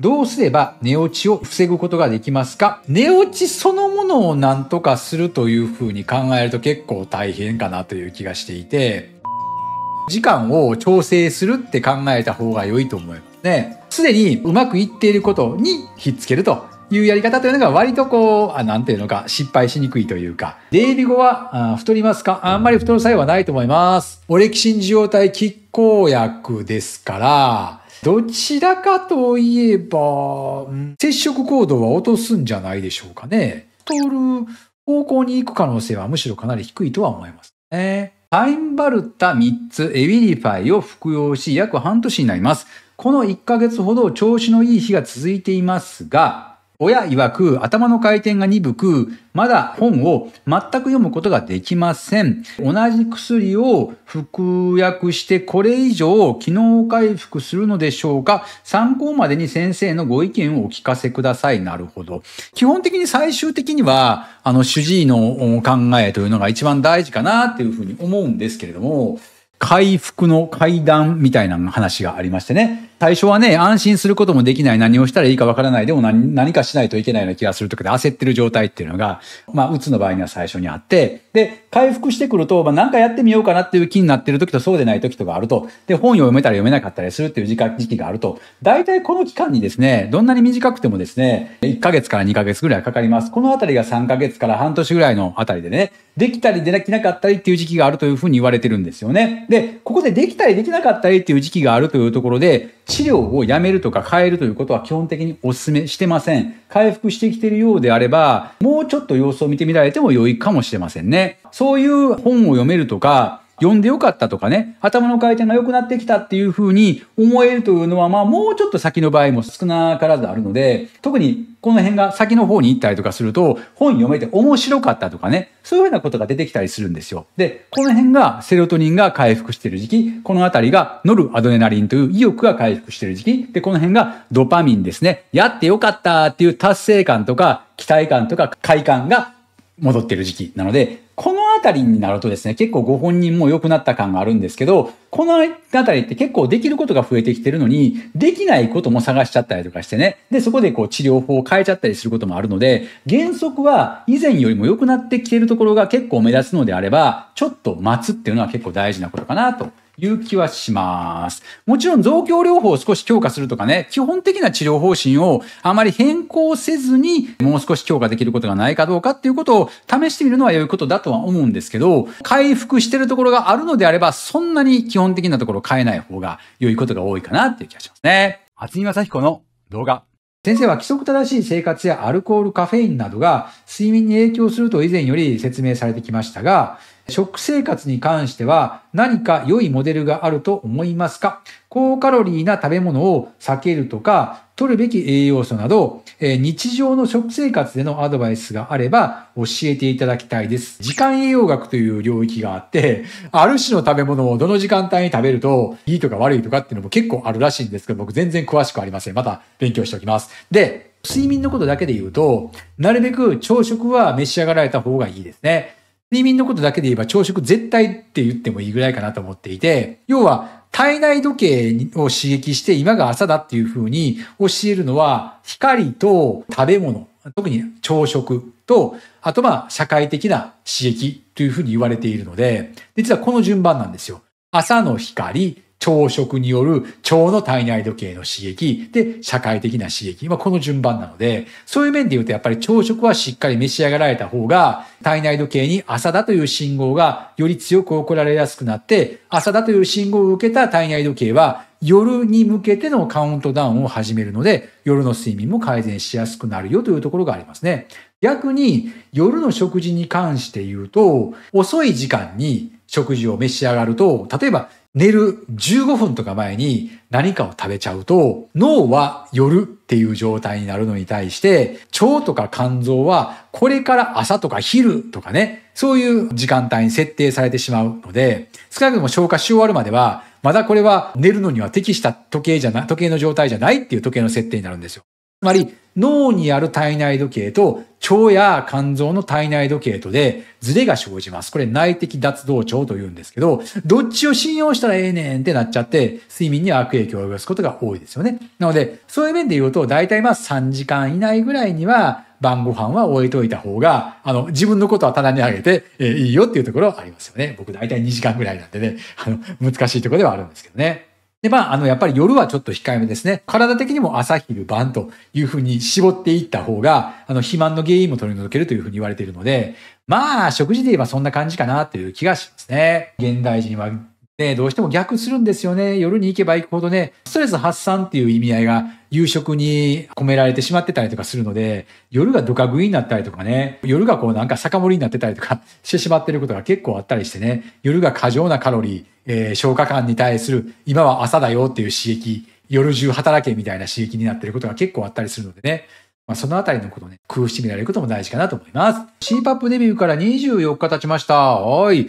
どうすれば寝落ちを防ぐことができますか寝落ちそのものを何とかするというふうに考えると結構大変かなという気がしていて、時間を調整するって考えた方が良いと思いますね。すでにうまくいっていることにひっつけるというやり方というのが割とこう、あなんていうのか、失敗しにくいというか。デイビ語は、太りますかあんまり太る際はないと思います。オレキシン受容体拮抗薬ですから、どちらかといえば、接触行動は落とすんじゃないでしょうかね。通る方向に行く可能性はむしろかなり低いとは思いますね。タインバルタ3つエビリファイを服用し約半年になります。この1ヶ月ほど調子のいい日が続いていますが、親曰く頭の回転が鈍く、まだ本を全く読むことができません。同じ薬を服薬してこれ以上機能回復するのでしょうか参考までに先生のご意見をお聞かせください。なるほど。基本的に最終的には、あの主治医の考えというのが一番大事かなっていうふうに思うんですけれども、回復の階段みたいな話がありましてね。最初はね、安心することもできない、何をしたらいいかわからない、でも何かしないといけないような気がするとかで焦ってる状態っていうのが、まあ、うつの場合には最初にあって、で、回復してくると、まあ、何かやってみようかなっていう気になってる時とそうでない時とかあると、で、本読めたり読めなかったりするっていう時期があると、大体この期間にですね、どんなに短くてもですね、1ヶ月から2ヶ月ぐらいかかります。このあたりが3ヶ月から半年ぐらいのあたりでね、できたりできなかったりっていう時期があるというふうに言われてるんですよね。で、ここでできたりできなかったりっていう時期があるというところで、治療をやめるとか変えるということは基本的にお勧めしてません。回復してきているようであれば、もうちょっと様子を見てみられても良いかもしれませんね。そういう本を読めるとか、読んでよかったとかね、頭の回転が良くなってきたっていうふうに思えるというのは、まあもうちょっと先の場合も少なからずあるので、特にこの辺が先の方に行ったりとかすると、本読めて面白かったとかね、そういうふうなことが出てきたりするんですよ。で、この辺がセロトニンが回復している時期、この辺りがノルアドレナリンという意欲が回復している時期、で、この辺がドパミンですね。やってよかったっていう達成感とか、期待感とか快感が戻ってる時期なので、たりになるとですね、結構ご本人も良くなった感があるんですけど、このあたりって結構できることが増えてきてるのに、できないことも探しちゃったりとかしてね、で、そこでこう治療法を変えちゃったりすることもあるので、原則は以前よりも良くなってきてるところが結構目立つのであれば、ちょっと待つっていうのは結構大事なことかなという気はします。もちろん増強療法を少し強化するとかね、基本的な治療方針をあまり変更せずにもう少し強化できることがないかどうかっていうことを試してみるのは良いことだとは思うんですけど、回復してるところがあるのであれば、そんなに基本的なところを変えない方が良いことが多いかなっていう気がしますね。厚見雅彦の動画。先生は規則正しい生活やアルコール、カフェインなどが睡眠に影響すると以前より説明されてきましたが、食生活に関しては何か良いモデルがあると思いますか高カロリーな食べ物を避けるとか、取るべき栄養素など、え日常の食生活でのアドバイスがあれば教えていただきたいです。時間栄養学という領域があって、ある種の食べ物をどの時間帯に食べるといいとか悪いとかっていうのも結構あるらしいんですけど、僕全然詳しくありません。また勉強しておきます。で、睡眠のことだけで言うと、なるべく朝食は召し上がられた方がいいですね。睡眠のことだけで言えば朝食絶対って言ってもいいぐらいかなと思っていて、要は体内時計を刺激して今が朝だっていうふうに教えるのは光と食べ物、特に朝食と、あとまあ社会的な刺激というふうに言われているので、実はこの順番なんですよ。朝の光、朝食による腸の体内時計の刺激、で、社会的な刺激。まあ、この順番なので、そういう面で言うとやっぱり朝食はしっかり召し上がられた方が、体内時計に朝だという信号がより強く怒られやすくなって、朝だという信号を受けた体内時計は、夜に向けてのカウントダウンを始めるので、夜の睡眠も改善しやすくなるよというところがありますね。逆に、夜の食事に関して言うと、遅い時間に食事を召し上がると、例えば寝る15分とか前に何かを食べちゃうと、脳は夜っていう状態になるのに対して、腸とか肝臓はこれから朝とか昼とかね、そういう時間帯に設定されてしまうので、少なくとも消化し終わるまでは、まだこれは寝るのには適した時計じゃな、時計の状態じゃないっていう時計の設定になるんですよ。つまり脳にある体内時計と腸や肝臓の体内時計とでズレが生じます。これ内的脱動腸と言うんですけど、どっちを信用したらええねんってなっちゃって、睡眠に悪影響を及ぼすことが多いですよね。なので、そういう面で言うと、大体まあ3時間以内ぐらいには晩ご飯は置いといた方が、あの、自分のことは棚にあげて、えいいよっていうところはありますよね。僕大体2時間ぐらいなんでね、あの、難しいところではあるんですけどね。で、まあ、あの、やっぱり夜はちょっと控えめですね。体的にも朝昼晩というふうに絞っていった方が、あの、肥満の原因も取り除けるというふうに言われているので、まあ、食事で言えばそんな感じかなという気がしますね。現代人はね、どうしても逆するんですよね。夜に行けば行くほどね、ストレス発散っていう意味合いが夕食に込められてしまってたりとかするので、夜がドカ食いになったりとかね、夜がこうなんか酒盛りになってたりとか してしまってることが結構あったりしてね、夜が過剰なカロリー、えー、消化管に対する今は朝だよっていう刺激、夜中働けみたいな刺激になってることが結構あったりするのでね、まあ、そのあたりのことをね、工夫してみられることも大事かなと思います。CPAP デビューから24日経ちました。おい。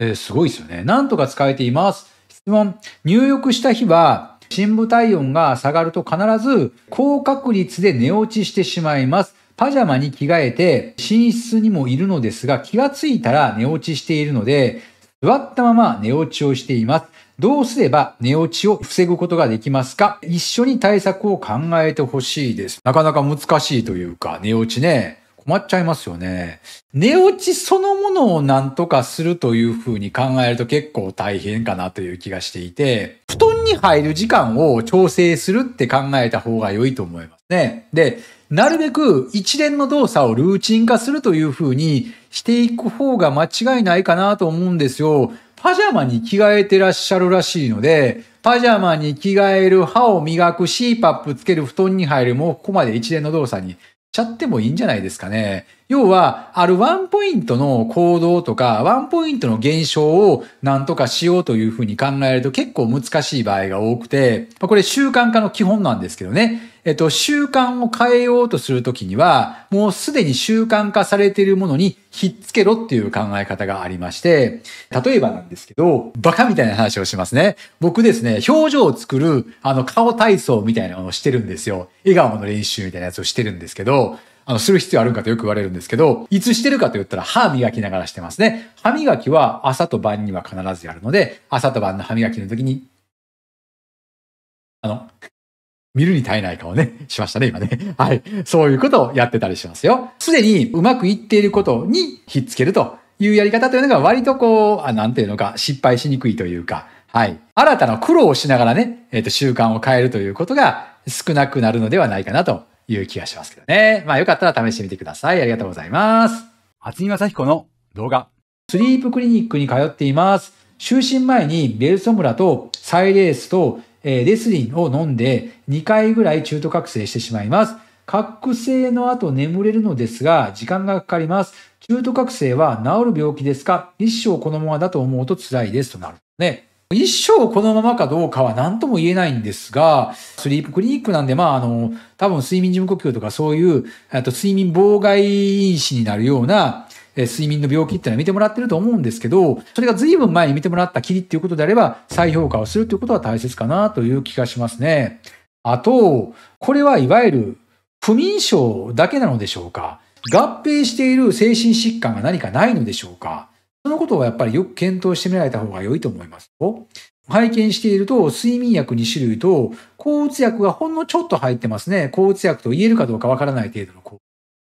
えー、すごいですよね。なんとか使えています。質問、入浴した日は、深部体温が下がると必ず高確率で寝落ちしてしまいます。パジャマに着替えて寝室にもいるのですが気がついたら寝落ちしているので座ったまま寝落ちをしています。どうすれば寝落ちを防ぐことができますか一緒に対策を考えてほしいです。なかなか難しいというか寝落ちね。困っちゃいますよね。寝落ちそのものを何とかするというふうに考えると結構大変かなという気がしていて、布団に入る時間を調整するって考えた方が良いと思いますね。で、なるべく一連の動作をルーチン化するというふうにしていく方が間違いないかなと思うんですよ。パジャマに着替えてらっしゃるらしいので、パジャマに着替える、歯を磨く、ーパップつける、布団に入る、もうここまで一連の動作にちゃってもいいんじゃないですかね。要は、あるワンポイントの行動とか、ワンポイントの現象を何とかしようというふうに考えると結構難しい場合が多くて、これ習慣化の基本なんですけどね。えっと、習慣を変えようとするときには、もうすでに習慣化されているものにひっつけろっていう考え方がありまして、例えばなんですけど、バカみたいな話をしますね。僕ですね、表情を作る、あの、顔体操みたいなのをしてるんですよ。笑顔の練習みたいなやつをしてるんですけど、あの、する必要あるんかとよく言われるんですけど、いつしてるかと言ったら歯磨きながらしてますね。歯磨きは朝と晩には必ずやるので、朝と晩の歯磨きの時に、あの、見るに耐えない顔ね、しましたね、今ね。はい。そういうことをやってたりしますよ。すでにうまくいっていることにひっつけるというやり方というのが割とこう、あなんていうのか、失敗しにくいというか、はい。新たな苦労をしながらね、えっ、ー、と、習慣を変えるということが少なくなるのではないかなという気がしますけどね。まあよかったら試してみてください。ありがとうございます。初見正彦の動画。スリープクリニックに通っています。就寝前にベルソムラとサイレースと、レスリンを飲んで2回ぐらい中途覚醒してしまいます。覚醒の後眠れるのですが、時間がかかります。中途覚醒は治る病気ですか一生このままだと思うと辛いですとなるね。一生このままかどうかは何とも言えないんですが、スリープクリニックなんで、まあ、あの、多分睡眠時無呼吸とかそういう、あと睡眠妨害因子になるような、睡眠の病気っていうのは見てもらってると思うんですけど、それが随分前に見てもらったきりっていうことであれば、再評価をするということは大切かなという気がしますね。あと、これはいわゆる不眠症だけなのでしょうか合併している精神疾患が何かないのでしょうかそのことをやっぱりよく検討してみられた方が良いと思いますよ。拝見していると、睡眠薬2種類と、抗うつ薬がほんのちょっと入ってますね。抗うつ薬と言えるかどうかわからない程度の抗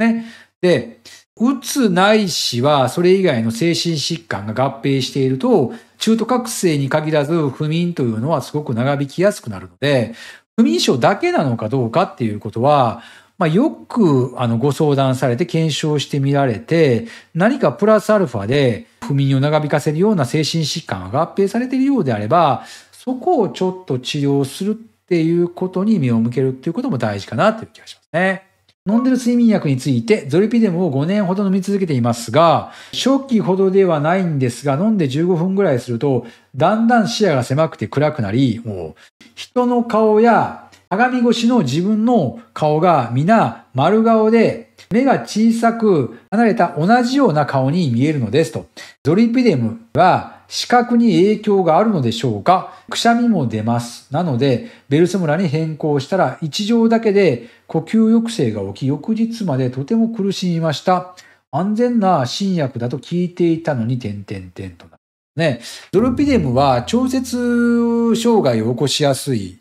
ね。で、うつないしは、それ以外の精神疾患が合併していると、中途覚醒に限らず不眠というのはすごく長引きやすくなるので、不眠症だけなのかどうかっていうことは、まあ、よくあのご相談されて検証してみられて、何かプラスアルファで不眠を長引かせるような精神疾患が合併されているようであれば、そこをちょっと治療するっていうことに目を向けるっていうことも大事かなという気がしますね。飲んでる睡眠薬について、ゾリピデムを5年ほど飲み続けていますが、初期ほどではないんですが、飲んで15分ぐらいすると、だんだん視野が狭くて暗くなり、もう人の顔や鏡越しの自分の顔が皆丸顔で、目が小さく離れた同じような顔に見えるのですと。ドリピデムは視覚に影響があるのでしょうかくしゃみも出ます。なので、ベルス村に変更したら一条だけで呼吸抑制が起き、翌日までとても苦しみました。安全な新薬だと聞いていたのに、点々点とね。ドルピデムは調節障害を起こしやすい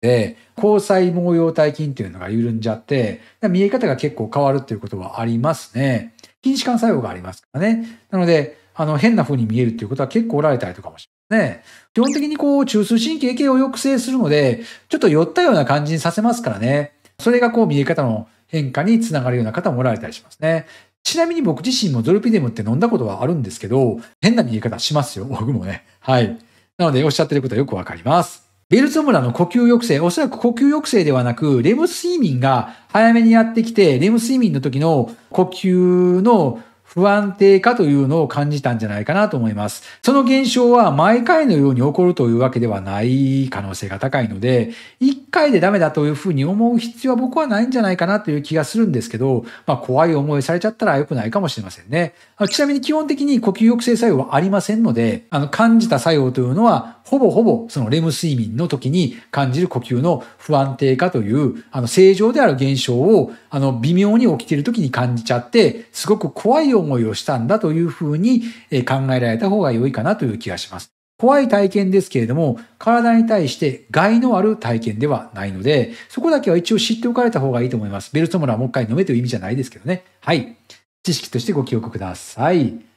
で、交際毛様体筋というのが緩んじゃって、見え方が結構変わるということはありますね。筋弛緩作用がありますからね。なので、あの、変な風に見えるということは結構おられたりとかもしますね。基本的にこう、中枢神経系を抑制するので、ちょっと寄ったような感じにさせますからね。それがこう、見え方の変化につながるような方もおられたりしますね。ちなみに僕自身もゾルピデムって飲んだことはあるんですけど、変な見え方しますよ、僕もね。はい。なので、おっしゃってることはよくわかります。ベルツ村の呼吸抑制、おそらく呼吸抑制ではなく、レム睡眠が早めにやってきて、レム睡眠の時の呼吸の不安定化というのを感じたんじゃないかなと思います。その現象は毎回のように起こるというわけではない可能性が高いので、一回でダメだというふうに思う必要は僕はないんじゃないかなという気がするんですけど、まあ怖い思いされちゃったら良くないかもしれませんね。ちなみに基本的に呼吸抑制作用はありませんので、あの感じた作用というのはほぼほぼそのレム睡眠の時に感じる呼吸の不安定化という、あの正常である現象を、あの微妙に起きている時に感じちゃって、すごく怖い思いをしたんだというふうに考えられた方が良いかなという気がします。怖い体験ですけれども、体に対して害のある体験ではないので、そこだけは一応知っておかれた方がいいと思います。ベルトモラはもう一回飲めという意味じゃないですけどね。はい。知識としてご記憶ください。